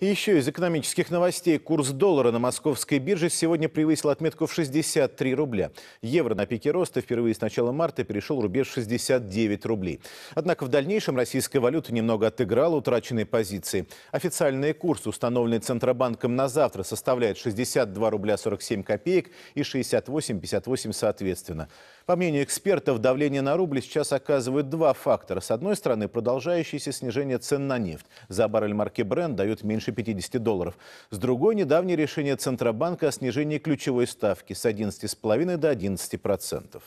Еще из экономических новостей. Курс доллара на московской бирже сегодня превысил отметку в 63 рубля. Евро на пике роста впервые с начала марта перешел рубеж 69 рублей. Однако в дальнейшем российская валюта немного отыграла утраченные позиции. Официальный курс, установленный Центробанком на завтра, составляет 62 рубля 47 копеек и 68,58 соответственно. По мнению экспертов, давление на рубль сейчас оказывают два фактора. С одной стороны, продолжающееся снижение цен на нефть. За баррель марки Brent дают меньше меньше 50 долларов. С другой – недавнее решение Центробанка о снижении ключевой ставки с 11,5 до 11 процентов.